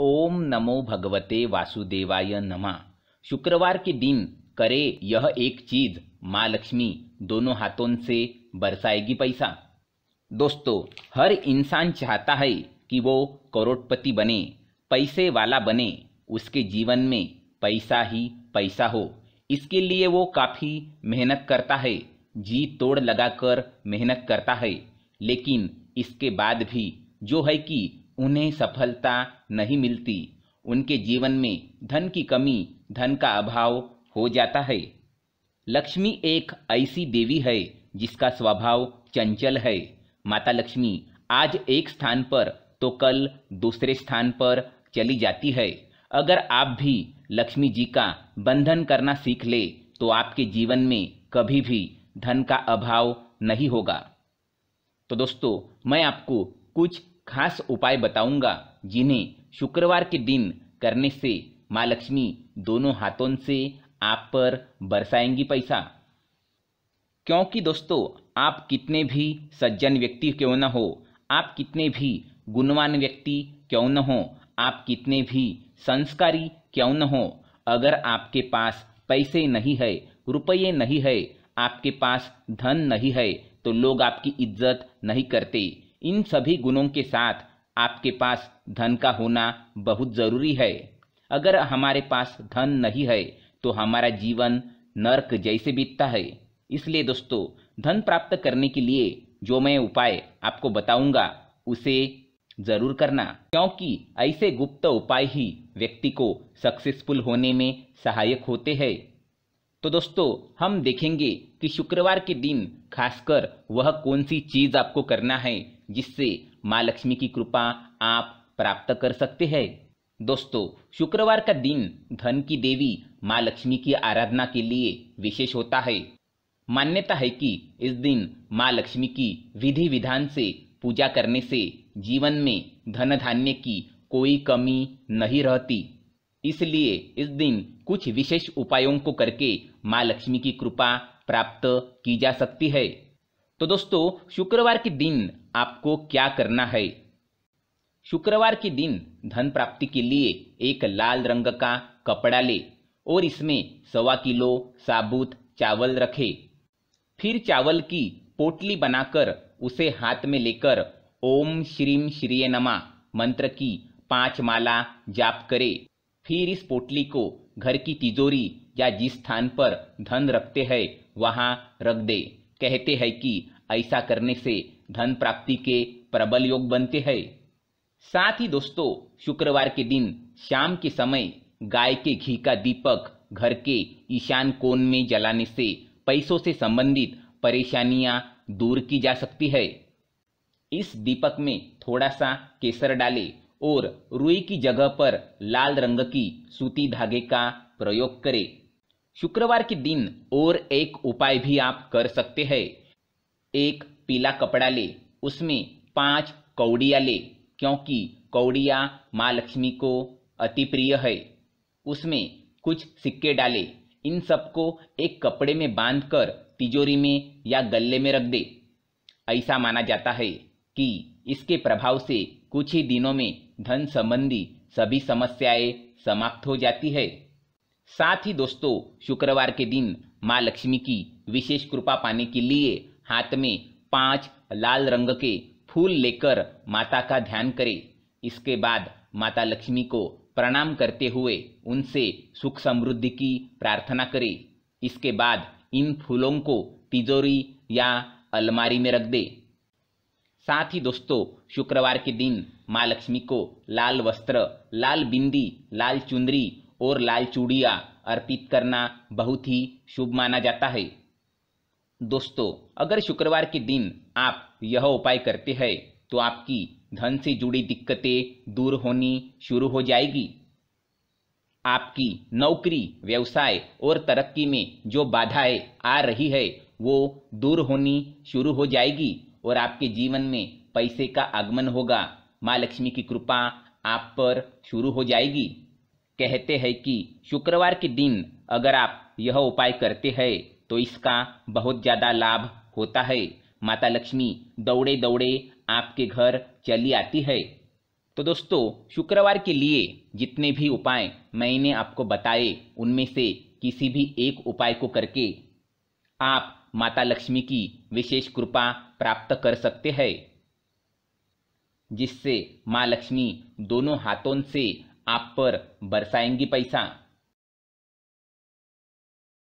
ओम नमो भगवते वासुदेवाय नमा शुक्रवार के दिन करे यह एक चीज माँ लक्ष्मी दोनों हाथों से बरसाएगी पैसा दोस्तों हर इंसान चाहता है कि वो करोड़पति बने पैसे वाला बने उसके जीवन में पैसा ही पैसा हो इसके लिए वो काफ़ी मेहनत करता है जी तोड़ लगाकर मेहनत करता है लेकिन इसके बाद भी जो है कि उन्हें सफलता नहीं मिलती उनके जीवन में धन की कमी धन का अभाव हो जाता है लक्ष्मी एक ऐसी देवी है जिसका स्वभाव चंचल है माता लक्ष्मी आज एक स्थान पर तो कल दूसरे स्थान पर चली जाती है अगर आप भी लक्ष्मी जी का बंधन करना सीख ले तो आपके जीवन में कभी भी धन का अभाव नहीं होगा तो दोस्तों मैं आपको कुछ खास उपाय बताऊंगा जिन्हें शुक्रवार के दिन करने से माँ लक्ष्मी दोनों हाथों से आप पर बरसाएंगी पैसा क्योंकि दोस्तों आप कितने भी सज्जन व्यक्ति क्यों न हो आप कितने भी गुणवान व्यक्ति क्यों न हो आप कितने भी संस्कारी क्यों न हो अगर आपके पास पैसे नहीं है रुपये नहीं है आपके पास धन नहीं है तो लोग आपकी इज्जत नहीं करते इन सभी गुणों के साथ आपके पास धन का होना बहुत ज़रूरी है अगर हमारे पास धन नहीं है तो हमारा जीवन नर्क जैसे बीतता है इसलिए दोस्तों धन प्राप्त करने के लिए जो मैं उपाय आपको बताऊंगा उसे जरूर करना क्योंकि ऐसे गुप्त उपाय ही व्यक्ति को सक्सेसफुल होने में सहायक होते हैं तो दोस्तों हम देखेंगे कि शुक्रवार के दिन खासकर वह कौन सी चीज़ आपको करना है जिससे माँ लक्ष्मी की कृपा आप प्राप्त कर सकते हैं दोस्तों शुक्रवार का दिन धन की देवी माँ लक्ष्मी की आराधना के लिए विशेष होता है मान्यता है कि इस दिन माँ लक्ष्मी की विधि विधान से पूजा करने से जीवन में धन धान्य की कोई कमी नहीं रहती इसलिए इस दिन कुछ विशेष उपायों को करके माँ लक्ष्मी की कृपा प्राप्त की जा सकती है तो दोस्तों शुक्रवार के दिन आपको क्या करना है शुक्रवार के दिन धन प्राप्ति के लिए एक लाल रंग का कपड़ा ले और इसमें सवा किलो साबुत चावल रखे फिर चावल की पोटली बनाकर उसे हाथ में लेकर ओम श्रीम श्रीय नमा मंत्र की पांच माला जाप करे फिर इस पोटली को घर की तिजोरी या जिस स्थान पर धन रखते हैं वहां रख दे कहते हैं कि ऐसा करने से धन प्राप्ति के प्रबल योग बनते हैं साथ ही दोस्तों शुक्रवार के दिन शाम के समय गाय के घी का दीपक घर के ईशान कोण में जलाने से पैसों से संबंधित परेशानियां दूर की जा सकती है इस दीपक में थोड़ा सा केसर डालें और रुई की जगह पर लाल रंग की सूती धागे का प्रयोग करें शुक्रवार के दिन और एक उपाय भी आप कर सकते हैं एक पीला कपड़ा ले उसमें पांच कौड़िया ले क्योंकि कौड़िया माँ लक्ष्मी को अति प्रिय है उसमें कुछ सिक्के डाले इन सबको एक कपड़े में बांधकर तिजोरी में या गले में रख दे ऐसा माना जाता है कि इसके प्रभाव से कुछ ही दिनों में धन संबंधी सभी समस्याएं समाप्त हो जाती है साथ ही दोस्तों शुक्रवार के दिन माँ लक्ष्मी की विशेष कृपा पाने के लिए हाथ में पांच लाल रंग के फूल लेकर माता का ध्यान करें इसके बाद माता लक्ष्मी को प्रणाम करते हुए उनसे सुख समृद्धि की प्रार्थना करें इसके बाद इन फूलों को तिजोरी या अलमारी में रख दे साथ ही दोस्तों शुक्रवार के दिन माँ लक्ष्मी को लाल वस्त्र लाल बिंदी लाल चुंदरी और लाल चूड़िया अर्पित करना बहुत ही शुभ माना जाता है दोस्तों अगर शुक्रवार के दिन आप यह उपाय करते हैं तो आपकी धन से जुड़ी दिक्कतें दूर होनी शुरू हो जाएगी आपकी नौकरी व्यवसाय और तरक्की में जो बाधाएं आ रही है वो दूर होनी शुरू हो जाएगी और आपके जीवन में पैसे का आगमन होगा माँ लक्ष्मी की कृपा आप पर शुरू हो जाएगी कहते हैं कि शुक्रवार के दिन अगर आप यह उपाय करते हैं तो इसका बहुत ज़्यादा लाभ होता है माता लक्ष्मी दौड़े दौड़े आपके घर चली आती है तो दोस्तों शुक्रवार के लिए जितने भी उपाय मैंने आपको बताए उनमें से किसी भी एक उपाय को करके आप माता लक्ष्मी की विशेष कृपा प्राप्त कर सकते हैं जिससे माँ लक्ष्मी दोनों हाथों से आप पर बरसाएंगी पैसा